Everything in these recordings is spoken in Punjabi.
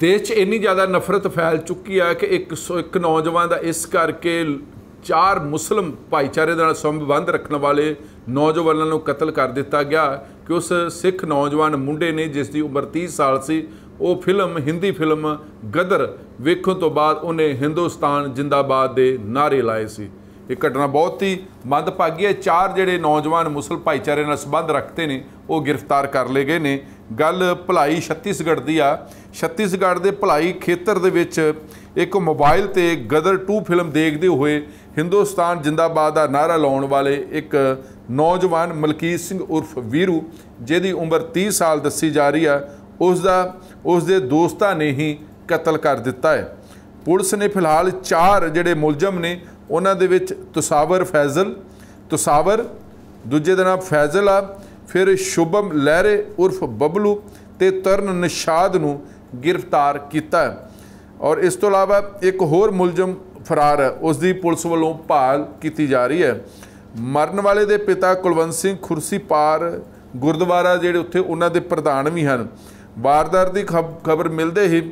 ਦੇਸ਼ 'ਚ ਇੰਨੀ ਜ਼ਿਆਦਾ ਨਫ਼ਰਤ ਫੈਲ ਚੁੱਕੀ ਆ ਕਿ ਇੱਕ ਇੱਕ ਨੌਜਵਾਨ ਦਾ ਇਸ ਕਰਕੇ ਚਾਰ ਮੁਸਲਮ ਭਾਈਚਾਰੇ ਨਾਲ ਸੰਬੰਧ ਰੱਖਣ ਵਾਲੇ ਨੌਜਵਾਨਾਂ ਨੂੰ ਕਤਲ ਕਰ ਦਿੱਤਾ ਗਿਆ ਕਿ ਉਸ ਸਿੱਖ ਨੌਜਵਾਨ ਮੁੰਡੇ ਨੇ ਜਿਸ ਦੀ ਉਮਰ 30 ਸਾਲ ਸੀ ਉਹ ਫਿਲਮ ਹਿੰਦੀ ਫਿਲਮ ਗਦਰ ਵੇਖਣ ਤੋਂ ਬਾਅਦ ਉਹਨੇ ਹਿੰਦੁਸਤਾਨ ਜਿੰਦਾਬਾਦ ਦੇ ਨਾਰੇ ਲਾਏ ਸੀ ਇਹ ਘਟਨਾ ਬਹੁਤ ਹੀ ਮੰਦਭਾਗੀ ਹੈ ਚਾਰ ਜਿਹੜੇ ਨੌਜਵਾਨ ਮੁਸਲਮ ਭਾਈਚਾਰੇ ਨਾਲ ਸੰਬੰਧ ਰੱਖਦੇ ਨੇ ਉਹ ਗ੍ਰਿਫਤਾਰ ਕਰ ਲਏ ਗਏ ਨੇ ਗੱਲ ਭਲਾਈ ਛੱਤੀਸਗੜ੍ਹ ਦੀ ਆ ਛੱਤੀਸਗੜ੍ਹ ਦੇ ਭਲਾਈ ਖੇਤਰ ਦੇ ਵਿੱਚ ਇੱਕ ਮੋਬਾਈਲ ਤੇ ਗਦਰ 2 ਫਿਲਮ ਦੇਖਦੇ ਹੋਏ ਹਿੰਦੁਸਤਾਨ ਜਿੰਦਾਬਾਦ ਦਾ ਨਾਰਾ ਲਾਉਣ ਵਾਲੇ ਇੱਕ ਨੌਜਵਾਨ ਮਲਕੀਤ ਸਿੰਘ ਉਰਫ ਵੀਰੂ ਜਿਹਦੀ ਉਮਰ 30 ਸਾਲ ਦੱਸੀ ਜਾ ਰਹੀ ਆ ਉਸ ਦਾ ਉਸ ਦੇ ਦੋਸਤਾਂ ਨੇ ਹੀ ਕਤਲ ਕਰ ਦਿੱਤਾ ਹੈ ਪੁਲਿਸ ਨੇ ਫਿਲਹਾਲ 4 ਜਿਹੜੇ ਮੁਲਜ਼ਮ ਨੇ ਉਹਨਾਂ ਦੇ ਵਿੱਚ ਤਸਾਵਰ ਫੈਜ਼ਲ ਤਸਾਵਰ ਦੂਜੇ ਦਾ ਨਾਮ ਫੈਜ਼ਲ ਆ ਫਿਰ ਸ਼ੁਭਮ ਲਹਿਰੇ ਉਰਫ ਬਬਲੂ ਤੇ ਤਰਨ ਨਿਸ਼ਾਦ ਨੂੰ ਗ੍ਰਿਫਤਾਰ ਕੀਤਾ ਔਰ ਇਸ ਤੋਂ ਇਲਾਵਾ ਇੱਕ ਹੋਰ ਮੁਲਜ਼ਮ ਫਰਾਰ ਹੈ ਉਸ ਦੀ ਪੁਲਿਸ ਵੱਲੋਂ ਭਾਲ ਕੀਤੀ ਜਾ ਰਹੀ ਹੈ ਮਰਨ ਵਾਲੇ ਦੇ ਪਿਤਾ ਕੁਲਵੰਤ ਸਿੰਘ ਖੁਰਸੀ ਪਾਰ ਗੁਰਦੁਆਰਾ ਜਿਹੜੇ ਉੱਥੇ ਉਹਨਾਂ ਦੇ ਪ੍ਰਧਾਨ ਵੀ ਹਨ ਵਾਰਦਾਰ ਦੀ ਖਬਰ ਮਿਲਦੇ ਹੀ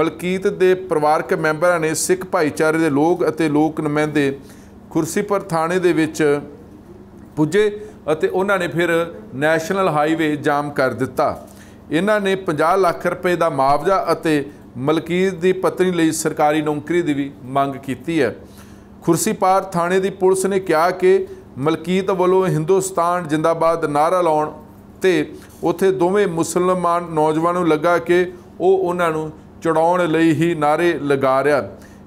ਮਲਕੀਤ ਦੇ ਪਰਿਵਾਰਕ ਮੈਂਬਰਾਂ ਨੇ ਸਿੱਖ ਭਾਈਚਾਰੇ ਦੇ ਲੋਕ ਅਤੇ ਲੋਕ ਨਮਾਇंदे ਖੁਰਸੀਪੁਰ ਥਾਣੇ ਦੇ ਵਿੱਚ ਪੁੱਜੇ ਅਤੇ ਉਹਨਾਂ ਨੇ ਫਿਰ ਨੈਸ਼ਨਲ ਹਾਈਵੇ ਜਾਮ ਕਰ ਦਿੱਤਾ ਇਹਨਾਂ ਨੇ 50 ਲੱਖ ਰੁਪਏ ਦਾ ਮੁਆਵਜ਼ਾ ਅਤੇ ਮਲਕੀਤ ਦੀ ਪਤਨੀ ਲਈ ਸਰਕਾਰੀ ਨੌਕਰੀ ਦੀ ਵੀ ਮੰਗ ਕੀਤੀ ਹੈ ਖੁਰਸੀਪਾਰ ਥਾਣੇ ਦੀ ਪੁਲਿਸ ਨੇ ਕਿਹਾ ਕਿ ਮਲਕੀਤ ਵੱਲੋਂ ਹਿੰਦੁਸਤਾਨ ਜਿੰਦਾਬਾਦ ਨਾਰਾ ਲਾਉਣ ਤੇ ਉਥੇ ਦੋਵੇਂ ਮੁਸਲਮਾਨ ਨੌਜਵਾਨ ਨੂੰ ਲੱਗਾ ਕਿ ਉਹ ਉਹਨਾਂ ਨੂੰ ਚੜਾਉਣ ਲਈ ਹੀ ਨਾਰੇ ਲਗਾ ਰਿਹਾ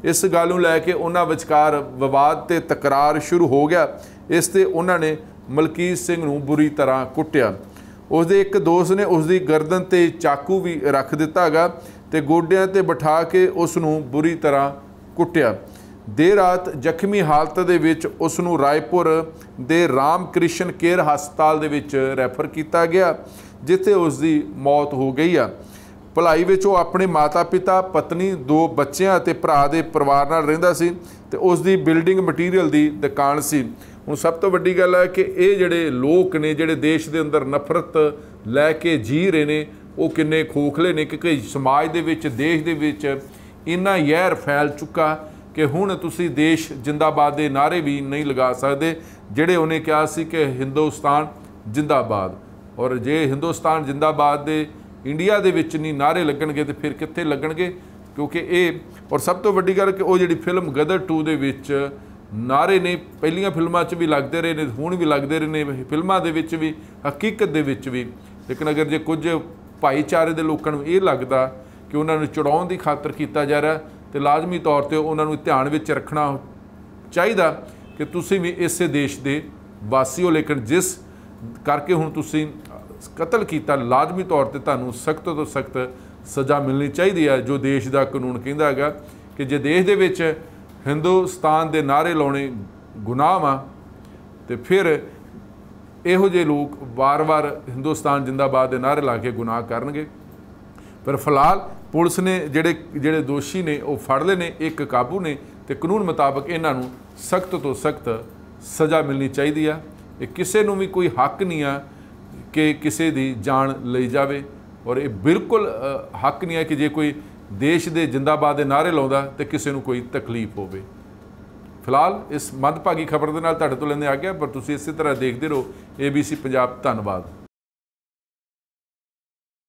ਇਸ ਗੱਲ ਨੂੰ ਲੈ ਕੇ ਉਹਨਾਂ ਵਿਚਕਾਰ ਵਿਵਾਦ ਤੇ ਤਕਰਾਰ ਸ਼ੁਰੂ ਹੋ ਗਿਆ ਇਸ ਤੇ ਉਹਨਾਂ ਨੇ ਮਲਕੀਤ ਸਿੰਘ ਨੂੰ ਬੁਰੀ ਤਰ੍ਹਾਂ ਕੁੱਟਿਆ ਉਸ ਦੇ ਇੱਕ ਦੋਸਤ ਨੇ ਉਸ ਦੀ ਗਰਦਨ ਤੇ ਚਾਕੂ ਵੀ ਰੱਖ ਦਿੱਤਾਗਾ ਤੇ ਗੋਡਿਆਂ ਤੇ ਬਿਠਾ ਕੇ ਉਸ ਨੂੰ ਬੁਰੀ ਤਰ੍ਹਾਂ ਕੁੱਟਿਆ ਦੇਰ ਰਾਤ ਜ਼ਖਮੀ ਹਾਲਤ ਦੇ ਵਿੱਚ ਉਸ ਨੂੰ ਰਾਏਪੁਰ ਦੇ ਰਾਮਕ੍ਰਿਸ਼ਨ ਕੇਅਰ ਹਸਪਤਾਲ ਦੇ ਵਿੱਚ ਰੈਫਰ ਕੀਤਾ ਗਿਆ ਜਿੱਥੇ ਉਸ ਦੀ ਮੌਤ ਹੋ ਗਈ ਆ ਭਲਾਈ ਵਿੱਚ ਉਹ ਆਪਣੇ ਮਾਤਾ-ਪਿਤਾ ਪਤਨੀ ਦੋ ਬੱਚਿਆਂ ਅਤੇ ਭਰਾ ਦੇ ਪਰਿਵਾਰ ਨਾਲ ਰਹਿੰਦਾ ਸੀ ਤੇ ਉਸ ਦੀ ਬਿਲਡਿੰਗ ਮਟੀਰੀਅਲ ਦੀ ਦੁਕਾਨ ਸੀ ਹੁਣ ਸਭ ਤੋਂ ਵੱਡੀ ਗੱਲ ਹੈ ਕਿ ਇਹ ਜਿਹੜੇ ਲੋਕ ਨੇ ਜਿਹੜੇ ਦੇਸ਼ ਦੇ ਅੰਦਰ ਨਫ਼ਰਤ ਲੈ ਕੇ ਜੀ ਰਹੇ ਨੇ ਉਹ ਕਿੰਨੇ ਖੋਖਲੇ ਨੇ ਕਿਉਂਕਿ ਸਮਾਜ ਦੇ ਵਿੱਚ ਦੇਸ਼ ਦੇ ਵਿੱਚ ਇੰਨਾ ਯਹਿਰ ਫੈਲ ਚੁੱਕਾ ਕਿ ਹੁਣ ਤੁਸੀਂ ਦੇਸ਼ ਜਿੰਦਾਬਾਦ ਦੇ ਨਾਰੇ ਵੀ ਨਹੀਂ ਲਗਾ ਸਕਦੇ ਜਿਹੜੇ ਉਹਨੇ ਕਿਹਾ ਸੀ ਕਿ ਹਿੰਦੁਸਤਾਨ ਜਿੰਦਾਬਾਦ ਔਰ ਜੇ ਹਿੰਦੁਸਤਾਨ ਜਿੰਦਾਬਾਦ ਦੇ ਇੰਡੀਆ ਦੇ ਵਿੱਚ ਨਹੀਂ ਨਾਰੇ ਲੱਗਣਗੇ ਤੇ ਫਿਰ ਕਿੱਥੇ ਲੱਗਣਗੇ ਕਿਉਂਕਿ ਇਹ ਔਰ ਸਭ ਤੋਂ ਵੱਡੀ ਗੱਲ ਕਿ ਉਹ ਜਿਹੜੀ ਫਿਲਮ ਗਦਰ 2 ਦੇ ਵਿੱਚ ਨਾਰੇ ਨੇ ਪਹਿਲੀਆਂ ਫਿਲਮਾਂ 'ਚ ਵੀ ਲੱਗਦੇ ਰਹੇ ਨੇ ਹੁਣ ਵੀ ਲੱਗਦੇ ਰਹੇ ਨੇ ਫਿਲਮਾਂ ਦੇ ਵਿੱਚ ਵੀ ਹਕੀਕਤ ਦੇ ਵਿੱਚ ਵੀ ਲੇਕਿਨ ਅਗਰ ਜੇ ਕੁਝ ਭਾਈਚਾਰੇ ਦੇ ਲੋਕਾਂ ਨੂੰ ਇਹ ਲੱਗਦਾ ਕਿ ਉਹਨਾਂ ਨੂੰ ਚੜਾਉਣ ਦੀ ਖਾਤਰ ਕੀਤਾ ਜਾ ਰਿਹਾ ਤੇ ਲਾਜ਼ਮੀ ਤੌਰ ਤੇ ਉਹਨਾਂ ਨੂੰ ਧਿਆਨ ਵਿੱਚ ਰੱਖਣਾ ਚਾਹੀਦਾ ਕਿ ਤੁਸੀਂ ਵੀ ਇਸੇ ਦੇਸ਼ ਦੇ ਵਾਸੀ ਹੋ ਲੇਕਿਨ ਜਿਸ ਕਰਕੇ ਹੁਣ ਤੁਸੀਂ ਕਤਲ ਕੀਤਾ ਲਾਜ਼ਮੀ ਤੌਰ ਤੇ ਤੁਹਾਨੂੰ ਸਖਤ ਤੋਂ ਸਖਤ ਸਜ਼ਾ ਮਿਲਣੀ ਚਾਹੀਦੀ ਹੈ ਜੋ ਦੇਸ਼ ਦਾ ਕਾਨੂੰਨ ਕਹਿੰਦਾ ਹੈਗਾ ਕਿ ਜੇ ਦੇਸ਼ ਦੇ ਵਿੱਚ ਹਿੰਦੁਸਤਾਨ ਦੇ ਨਾਰੇ ਲਾਉਣੇ ਗੁਨਾਹ ਆ ਤੇ ਫਿਰ ਇਹੋ ਜਿਹੇ ਲੋਕ ਵਾਰ-ਵਾਰ ਹਿੰਦੁਸਤਾਨ ਜਿੰਦਾਬਾਦ ਦੇ ਨਾਰੇ ਲਾ ਕੇ ਗੁਨਾਹ ਕਰਨਗੇ ਪਰ ਫਿਲਹਾਲ ਪੁਲਿਸ ਨੇ ਜਿਹੜੇ ਜਿਹੜੇ ਦੋਸ਼ੀ ਨੇ ਉਹ ਫੜ ਲਏ ਨੇ ਇੱਕ ਕਾਬੂ ਨੇ ਤੇ ਕਾਨੂੰਨ ਮੁਤਾਬਕ ਇਹਨਾਂ ਨੂੰ ਸਖਤ ਤੋਂ ਸਖਤ ਸਜ਼ਾ ਮਿਲਣੀ ਚਾਹੀਦੀ ਆ ਇਹ ਕਿਸੇ ਨੂੰ ਵੀ ਕੋਈ ਹੱਕ ਨਹੀਂ ਆ ਕਿ ਕਿਸੇ ਦੀ ਜਾਨ ਲਈ ਜਾਵੇ ਔਰ ਇਹ ਬਿਲਕੁਲ ਹੱਕ ਨਹੀਂ ਹੈ ਕਿ ਜੇ ਕੋਈ ਦੇਸ਼ ਦੇ ਜਿੰਦਾਬਾਦ ਦੇ ਨਾਰੇ ਲਾਉਂਦਾ ਤੇ ਕਿਸੇ ਨੂੰ ਕੋਈ ਤਕਲੀਫ ਹੋਵੇ ਫਿਲਹਾਲ ਇਸ ਮੱਧਭਾਗੀ ਖਬਰ ਦੇ ਨਾਲ ਤੁਹਾਡੇ ਤੋਂ ਲੈਂਦੇ ਆ ਗਿਆ ਪਰ ਤੁਸੀਂ ਇਸੇ ਤਰ੍ਹਾਂ ਦੇਖਦੇ ਰਹੋ ABC ਪੰਜਾਬ ਧੰਨਵਾਦ